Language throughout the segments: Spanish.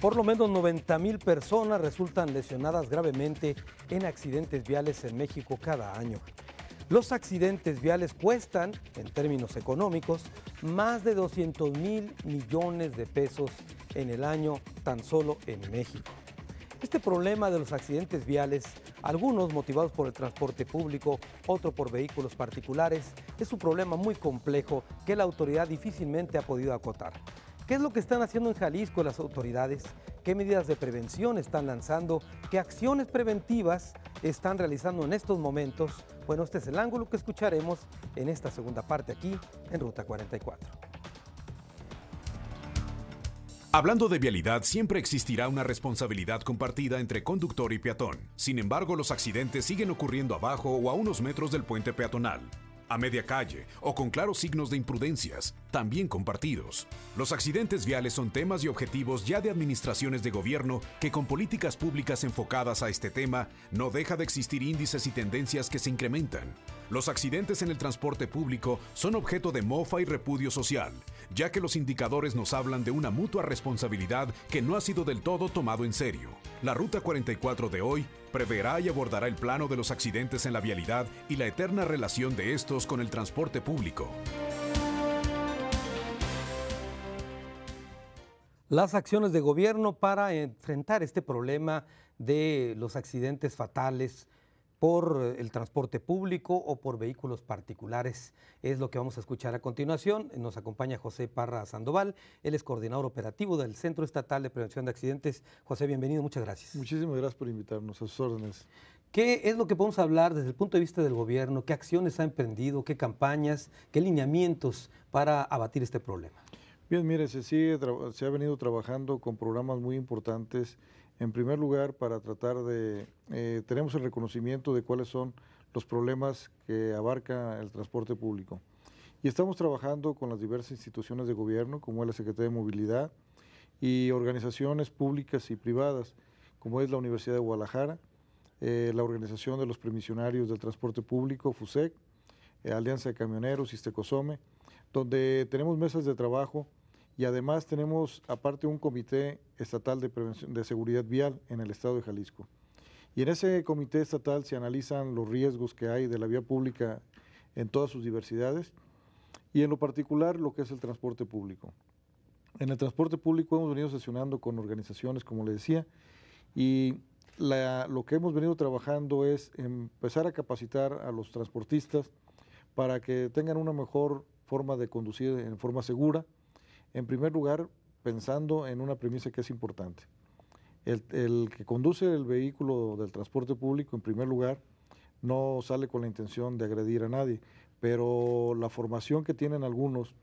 Por lo menos 90.000 mil personas resultan lesionadas gravemente en accidentes viales en México cada año. Los accidentes viales cuestan, en términos económicos, más de 200 mil millones de pesos en el año tan solo en México. Este problema de los accidentes viales, algunos motivados por el transporte público, otros por vehículos particulares, es un problema muy complejo que la autoridad difícilmente ha podido acotar. ¿Qué es lo que están haciendo en Jalisco las autoridades? ¿Qué medidas de prevención están lanzando? ¿Qué acciones preventivas están realizando en estos momentos? Bueno, este es el ángulo que escucharemos en esta segunda parte aquí en Ruta 44. Hablando de vialidad, siempre existirá una responsabilidad compartida entre conductor y peatón. Sin embargo, los accidentes siguen ocurriendo abajo o a unos metros del puente peatonal a media calle o con claros signos de imprudencias, también compartidos. Los accidentes viales son temas y objetivos ya de administraciones de gobierno que con políticas públicas enfocadas a este tema no deja de existir índices y tendencias que se incrementan. Los accidentes en el transporte público son objeto de mofa y repudio social, ya que los indicadores nos hablan de una mutua responsabilidad que no ha sido del todo tomado en serio. La Ruta 44 de hoy Preverá y abordará el plano de los accidentes en la vialidad y la eterna relación de estos con el transporte público. Las acciones de gobierno para enfrentar este problema de los accidentes fatales por eh, el transporte público o por vehículos particulares. Es lo que vamos a escuchar a continuación. Nos acompaña José Parra Sandoval, él es coordinador operativo del Centro Estatal de Prevención de Accidentes. José, bienvenido, muchas gracias. Muchísimas gracias por invitarnos a sus órdenes. ¿Qué es lo que podemos hablar desde el punto de vista del gobierno? ¿Qué acciones ha emprendido? ¿Qué campañas? ¿Qué lineamientos para abatir este problema? Bien, mire, se, se ha venido trabajando con programas muy importantes en primer lugar, para tratar de, eh, tenemos el reconocimiento de cuáles son los problemas que abarca el transporte público. Y estamos trabajando con las diversas instituciones de gobierno, como es la Secretaría de Movilidad, y organizaciones públicas y privadas, como es la Universidad de Guadalajara, eh, la Organización de los Premisionarios del Transporte Público, FUSEC, eh, Alianza de Camioneros, Istecosome, donde tenemos mesas de trabajo y además tenemos aparte un comité estatal de, prevención, de seguridad vial en el estado de Jalisco. Y en ese comité estatal se analizan los riesgos que hay de la vía pública en todas sus diversidades y en lo particular lo que es el transporte público. En el transporte público hemos venido sesionando con organizaciones, como le decía, y lo que hemos venido trabajando es empezar a capacitar a los transportistas para que tengan una mejor forma de conducir en forma segura, en primer lugar, pensando en una premisa que es importante. El, que conduce el vehículo del transporte público, en primer lugar, no sale con la intención de agredir a nadie, pero la formación que tienen algunos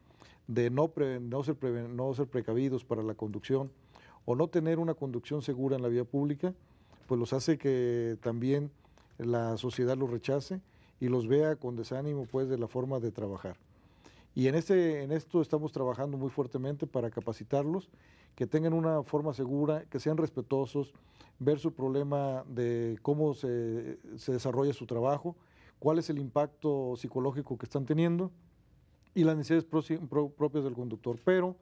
de no, no, ser, no ser precavidos para la conducción o no tener una conducción segura en la vía pública, pues los hace que también la sociedad los rechace y los vea con desánimo pues de la forma de trabajar. Y en, en esto estamos trabajando muy fuertemente para capacitarlos, que tengan una forma segura, que sean respetuosos, ver su problema de cómo se, se desarrolla su trabajo, cuál es el impacto psicológico que están teniendo y las necesidades propias del conductor, pero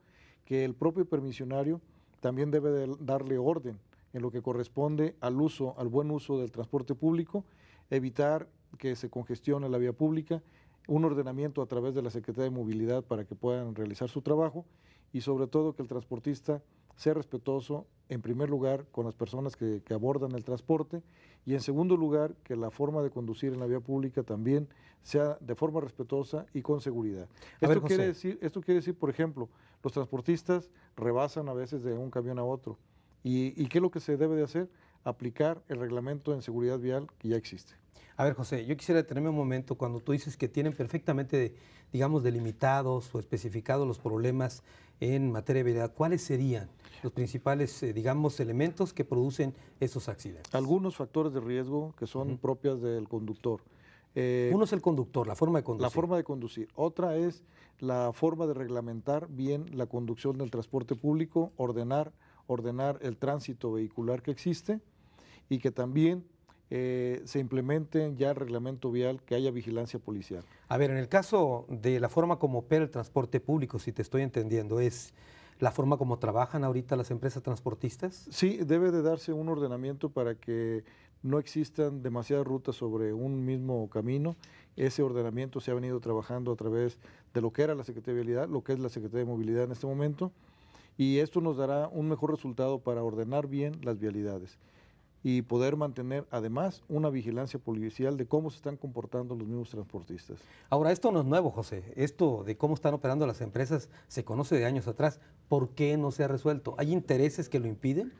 que el propio permisionario también debe darle orden en lo que corresponde al uso, al buen uso del transporte público, evitar que se congestione la vía pública, un ordenamiento a través de la Secretaría de Movilidad para que puedan realizar su trabajo y sobre todo que el transportista sea respetuoso, en primer lugar, con las personas que, abordan el transporte y en segundo lugar, que la forma de conducir en la vía pública también sea de forma respetuosa y con seguridad. Esto, quiere decir, esto, quiere decir, por ejemplo, los transportistas rebasan a veces de un camión a otro. ¿Y, y qué es lo que se debe de hacer? Aplicar el reglamento en seguridad vial que ya existe. A ver, José, yo quisiera detenerme un momento cuando tú dices que tienen perfectamente, digamos, delimitados o especificados los problemas en materia de vialidad. ¿Cuáles serían los principales, eh, digamos, elementos que producen esos accidentes? Algunos factores de riesgo que son propias del conductor. Eh, Uno es el conductor, la forma de conducir. La forma de conducir. Otra es la forma de reglamentar bien la conducción del transporte público, ordenar, ordenar el tránsito vehicular que existe y que también eh, se implementen ya el reglamento vial, que haya vigilancia policial. A ver, en el caso de la forma como opera el transporte público, si te estoy entendiendo, es la forma como trabajan ahorita las empresas transportistas. Sí, debe de darse un ordenamiento para que no existan demasiadas rutas sobre un mismo camino. Ese ordenamiento se ha venido trabajando a través de lo que era la Secretaría de Vialidad, lo que es la Secretaría de Movilidad en este momento, y esto nos dará un mejor resultado para ordenar bien las vialidades y poder mantener además una vigilancia policial de cómo se están comportando los mismos transportistas. Ahora, esto no es nuevo, José. Esto de cómo están operando las empresas se conoce de años atrás. ¿Por qué no se ha resuelto? ¿Hay intereses que lo impiden?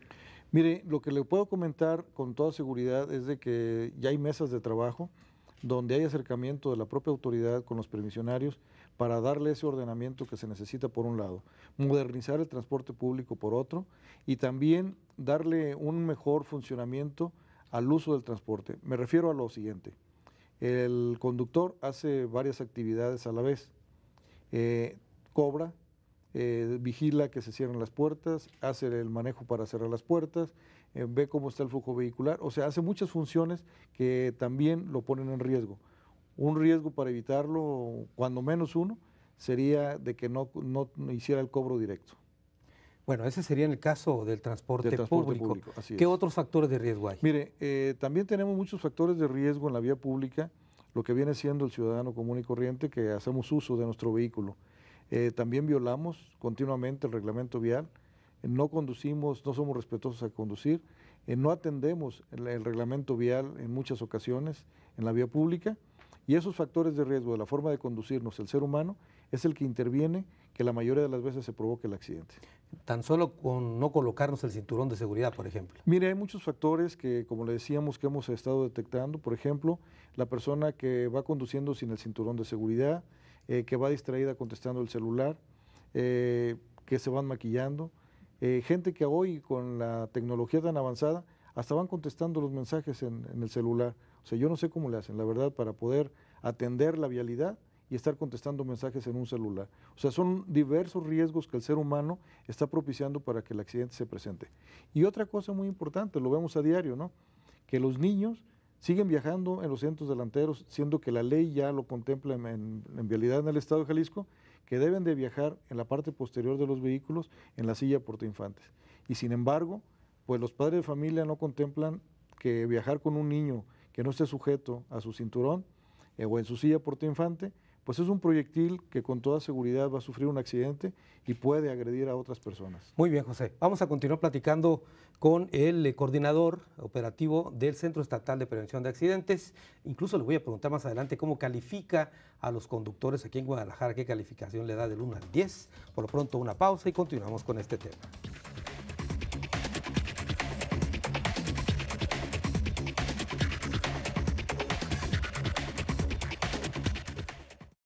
Mire, lo que le puedo comentar con toda seguridad es de que ya hay mesas de trabajo donde hay acercamiento de la propia autoridad con los permisionarios para darle ese ordenamiento que se necesita por un lado, modernizar el transporte público por otro y también darle un mejor funcionamiento al uso del transporte. Me refiero a lo siguiente, el conductor hace varias actividades a la vez, eh, cobra, eh, vigila que se cierren las puertas, hace el manejo para cerrar las puertas, eh, ve cómo está el flujo vehicular, o sea, hace muchas funciones que también lo ponen en riesgo un riesgo para evitarlo, cuando menos uno, sería de que no, no, hiciera el cobro directo. Bueno, ese sería en el caso del transporte, transporte público. ¿Qué otros factores de riesgo hay? Mire, eh, también tenemos muchos factores de riesgo en la vía pública, lo que viene siendo el ciudadano común y corriente que hacemos uso de nuestro vehículo. Eh, también violamos continuamente el reglamento vial, no conducimos, no somos respetuosos al conducir, eh, no atendemos el reglamento vial en muchas ocasiones en la vía pública. Y esos factores de riesgo de la forma de conducirnos el ser humano es el que interviene que la mayoría de las veces se provoca el accidente. Tan solo con no colocarnos el cinturón de seguridad, por ejemplo. Mire, hay muchos factores que, como le decíamos, que hemos estado detectando. Por ejemplo, la persona que va conduciendo sin el cinturón de seguridad, eh, que va distraída contestando el celular, eh, que se van maquillando. Eh, gente que hoy con la tecnología tan avanzada hasta van contestando los mensajes en, en el celular. O sea, yo no sé cómo le hacen, la verdad, para poder atender la vialidad y estar contestando mensajes en un celular. O sea, son diversos riesgos que el ser humano está propiciando para que el accidente se presente. Y otra cosa muy importante, lo vemos a diario, ¿no? Que los niños siguen viajando en los centros delanteros, siendo que la ley ya lo contempla en, vialidad en el estado de Jalisco, que deben de viajar en la parte posterior de los vehículos en la silla portainfantes. Y sin embargo, pues los padres de familia no contemplan que viajar con un niño que no esté sujeto a su cinturón eh, o en su silla tu infante, pues es un proyectil que con toda seguridad va a sufrir un accidente y puede agredir a otras personas. Muy bien, José. Vamos a continuar platicando con el eh, coordinador operativo del Centro Estatal de Prevención de Accidentes. Incluso le voy a preguntar más adelante cómo califica a los conductores aquí en Guadalajara, qué calificación le da del 1 al 10. Por lo pronto, una pausa y continuamos con este tema.